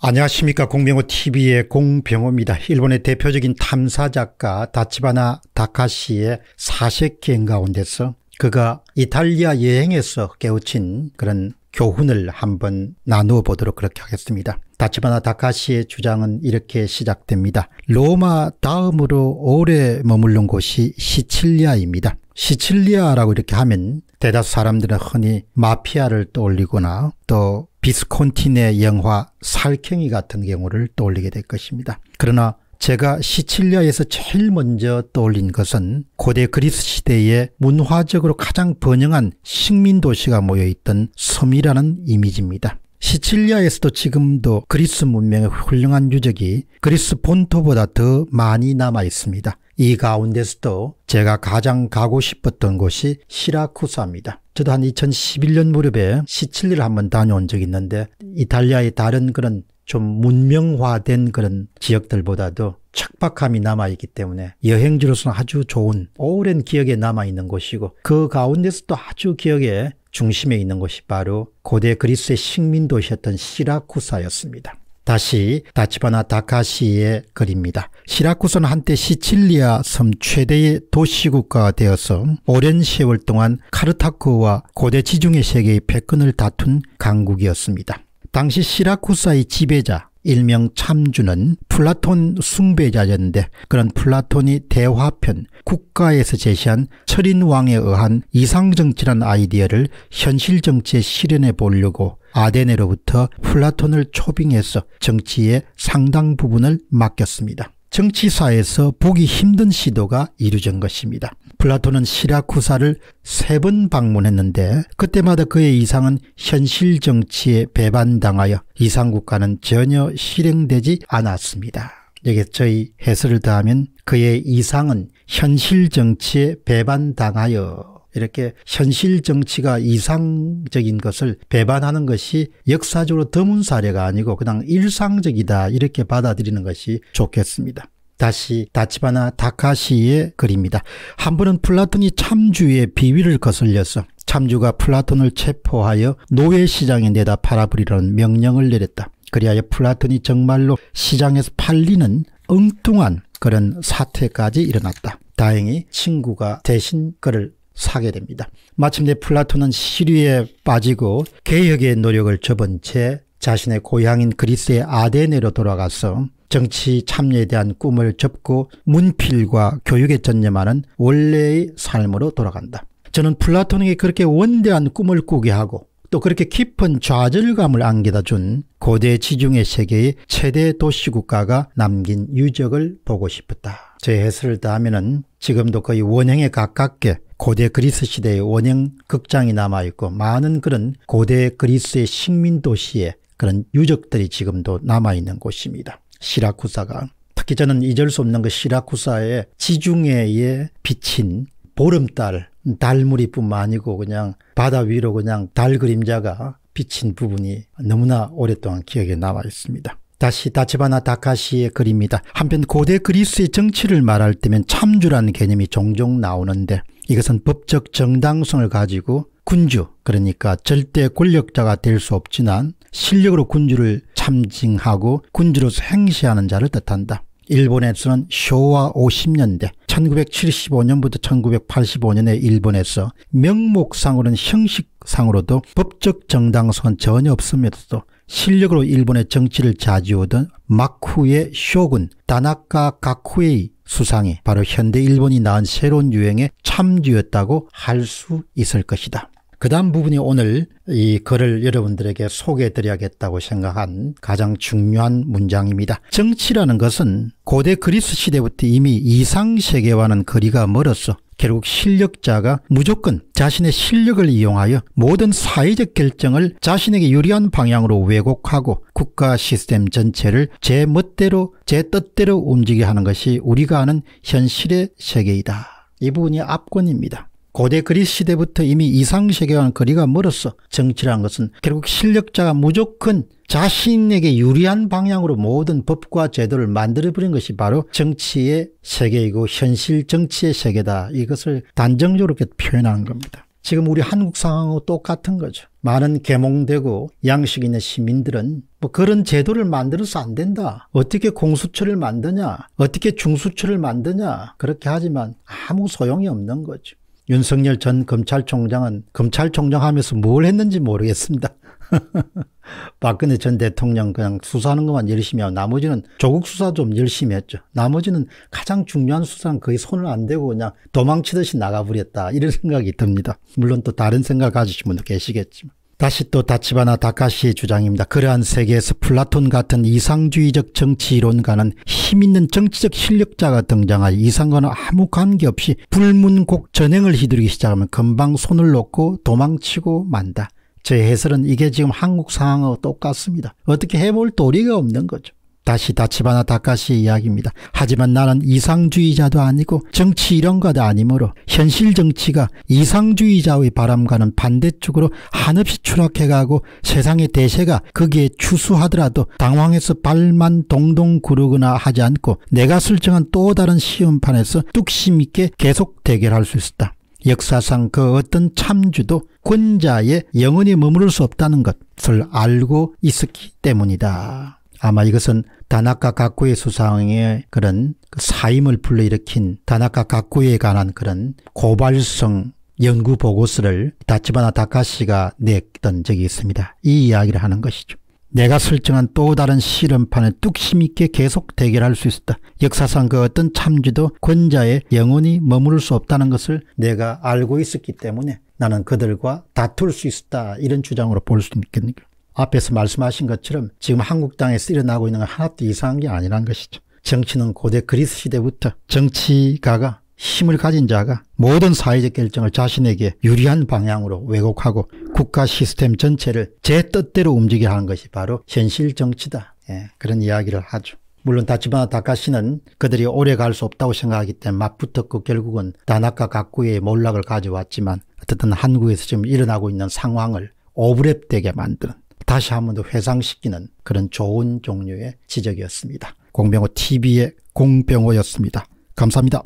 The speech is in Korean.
안녕하십니까 공병호 TV의 공병호입니다. 일본의 대표적인 탐사 작가 다치바나 다카시의 사색기행 가운데서 그가 이탈리아 여행에서 깨우친 그런 교훈을 한번 나누어 보도록 그렇게 하겠습니다. 다치바나 다카시의 주장은 이렇게 시작됩니다. 로마 다음으로 오래 머물른 곳이 시칠리아입니다. 시칠리아라고 이렇게 하면 대다수 사람들은 흔히 마피아를 떠올리거나 또 비스콘틴의 영화 살쾡이 같은 경우를 떠올리게 될 것입니다. 그러나 제가 시칠리아에서 제일 먼저 떠올린 것은 고대 그리스 시대에 문화적으로 가장 번영한 식민 도시가 모여있던 섬이라는 이미지입니다. 시칠리아에서도 지금도 그리스 문명의 훌륭한 유적이 그리스 본토보다 더 많이 남아 있습니다. 이 가운데서도 제가 가장 가고 싶었던 곳이 시라쿠사입니다. 저도 한 2011년 무렵에 시칠리를 한번 다녀온 적이 있는데 이탈리아의 다른 그런 좀 문명화된 그런 지역들보다도 착박함이 남아있기 때문에 여행지로서는 아주 좋은 오랜 기억에 남아있는 곳이고 그 가운데서도 아주 기억에 중심에 있는 곳이 바로 고대 그리스의 식민도시였던 시라쿠사였습니다. 다시 다치바나 다카시의 글입니다. 시라쿠스는 한때 시칠리아 섬 최대의 도시국가가 되어서 오랜 세월 동안 카르타코와 고대 지중해 세계의 패권을 다툰 강국이었습니다. 당시 시라쿠사의 지배자 일명 참주는 플라톤 숭배자였는데 그런 플라톤이 대화편 국가에서 제시한 철인왕에 의한 이상정치란 아이디어를 현실정치에 실현해 보려고 아데네로부터 플라톤을 초빙해서 정치의 상당 부분을 맡겼습니다. 정치사에서 보기 힘든 시도가 이루어진 것입니다. 플라톤은 시라쿠사를 세 번 방문했는데 그때마다 그의 이상은 현실 정치에 배반당하여 이상국가는 전혀 실행되지 않았습니다. 여기 저희 해설을 더하면 그의 이상은 현실 정치에 배반당하여 이렇게 현실 정치가 이상적인 것을 배반하는 것이 역사적으로 드문 사례가 아니고 그냥 일상적이다 이렇게 받아들이는 것이 좋겠습니다. 다시 다치바나 다카시의 글입니다. 한 번은 플라톤이 참주의 비위를 거슬려서 참주가 플라톤을 체포하여 노예 시장에 내다 팔아버리라는 명령을 내렸다. 그리하여 플라톤이 정말로 시장에서 팔리는 엉뚱한 그런 사태까지 일어났다. 다행히 친구가 대신 그를 사게 됩니다. 마침내 플라톤은 시리에 빠지고 개혁의 노력을 접은 채 자신의 고향인 그리스의 아데네로 돌아가서 정치 참여에 대한 꿈을 접고 문필과 교육에 전념하는 원래의 삶으로 돌아간다. 저는 플라톤에게 그렇게 원대한 꿈을 꾸게 하고 또 그렇게 깊은 좌절감을 안겨다 준 고대 지중해 세계의 최대 도시국가가 남긴 유적을 보고 싶었다. 제 해설을 따하면 지금도 거의 원형에 가깝게 고대 그리스 시대의 원형 극장이 남아있고 많은 그런 고대 그리스의 식민도시의 그런 유적들이 지금도 남아있는 곳입니다. 시라쿠사가 특히 저는 잊을 수 없는 그 시라쿠사의 지중해에 비친 보름달 달무리뿐만 아니고 그냥 바다 위로 그냥 달 그림자가 비친 부분이 너무나 오랫동안 기억에 남아 있습니다. 다시 다치바나 다카시의 글입니다. 한편 고대 그리스의 정치를 말할 때면 참주라는 개념이 종종 나오는데 이것은 법적 정당성을 가지고 군주 그러니까 절대 권력자가 될 수 없지만 실력으로 군주를 참징하고 군주로서 행시하는 자를 뜻한다. 일본에서는 쇼와 50년대 1975년부터 1985년에 일본에서 명목상으로는 형식상으로도 법적 정당성은 전혀 없으면서도 실력으로 일본의 정치를 좌지우던 마쿠의 쇼군 다나카 가쿠에이 수상이 바로 현대 일본이 낳은 새로운 유행의 참주였다고 할 수 있을 것이다. 그 다음 부분이 오늘 이 글을 여러분들에게 소개해 드려야겠다고 생각한 가장 중요한 문장입니다. 정치라는 것은 고대 그리스 시대부터 이미 이상세계와는 거리가 멀었어 결국 실력자가 무조건 자신의 실력을 이용하여 모든 사회적 결정을 자신에게 유리한 방향으로 왜곡하고 국가 시스템 전체를 제 멋대로 제 뜻대로 움직이게 하는 것이 우리가 아는 현실의 세계이다. 이 부분이 압권입니다. 고대 그리스 시대부터 이미 이상세계와는 거리가 멀었어 정치란 것은 결국 실력자가 무조건 자신에게 유리한 방향으로 모든 법과 제도를 만들어버린 것이 바로 정치의 세계이고 현실 정치의 세계다 이것을 단정적으로 표현하는 겁니다. 지금 우리 한국 상황하고 똑같은 거죠. 많은 계몽되고 양식 있는 시민들은 뭐 그런 제도를 만들어서 안 된다. 어떻게 공수처를 만드냐 어떻게 중수처를 만드냐 그렇게 하지만 아무 소용이 없는 거죠. 윤석열 전 검찰총장은 검찰총장 하면서 뭘 했는지 모르겠습니다. 박근혜 전 대통령 그냥 수사하는 것만 열심히 하고 나머지는 조국 수사 좀 열심히 했죠. 나머지는 가장 중요한 수사는 거의 손을 안 대고 그냥 도망치듯이 나가버렸다 이런 생각이 듭니다. 물론 또 다른 생각 가지신 분도 계시겠지만. 다시 또 다치바나 다카시의 주장입니다. 그러한 세계에서 플라톤 같은 이상주의적 정치이론가는 힘있는 정치적 실력자가 등장하여 이상과는 아무 관계없이 불문곡 전횡을 휘두르기 시작하면 금방 손을 놓고 도망치고 만다. 제 해설은 이게 지금 한국 상황하고 똑같습니다. 어떻게 해볼 도리가 없는 거죠. 다시 다치바나 다카시 이야기입니다. 하지만 나는 이상주의자도 아니고 정치 이런가도 아니므로 현실 정치가 이상주의자의 바람과는 반대쪽으로 한없이 추락해가고 세상의 대세가 거기에 추수하더라도 당황해서 발만 동동 구르거나 하지 않고 내가 설정한 또 다른 시험판에서 뚝심 있게 계속 대결할 수 있었다. 역사상 그 어떤 참주도 권자의 영원히 머무를 수 없다는 것을 알고 있었기 때문이다. 아마 이것은 다나카 가쿠의 수상의 그런 그 사임을 불러일으킨 다나카 가쿠에 관한 그런 고발성 연구 보고서를 다치바나 다카시가 냈던 적이 있습니다. 이 이야기를 하는 것이죠. 내가 설정한 또 다른 실험판을 뚝심 있게 계속 대결할 수 있었다. 역사상 그 어떤 참지도 권자의 영혼이 머무를 수 없다는 것을 내가 알고 있었기 때문에 나는 그들과 다툴 수 있었다. 이런 주장으로 볼 수 있겠네요. 앞에서 말씀하신 것처럼 지금 한국당에서 일어나고 있는 건 하나도 이상한 게 아니란 것이죠. 정치는 고대 그리스 시대부터 정치가가 힘을 가진 자가 모든 사회적 결정을 자신에게 유리한 방향으로 왜곡하고 국가 시스템 전체를 제 뜻대로 움직여게 하는 것이 바로 현실 정치다. 예, 그런 이야기를 하죠. 물론 다치바나 다카시는 그들이 오래 갈 수 없다고 생각하기 때문에 맞붙었고 결국은 다나카 각구의 몰락을 가져왔지만 어쨌든 한국에서 지금 일어나고 있는 상황을 오브랩되게 만드는 다시 한번 더 회상시키는 그런 좋은 종류의 지적이었습니다. 공병호 TV의 공병호였습니다. 감사합니다.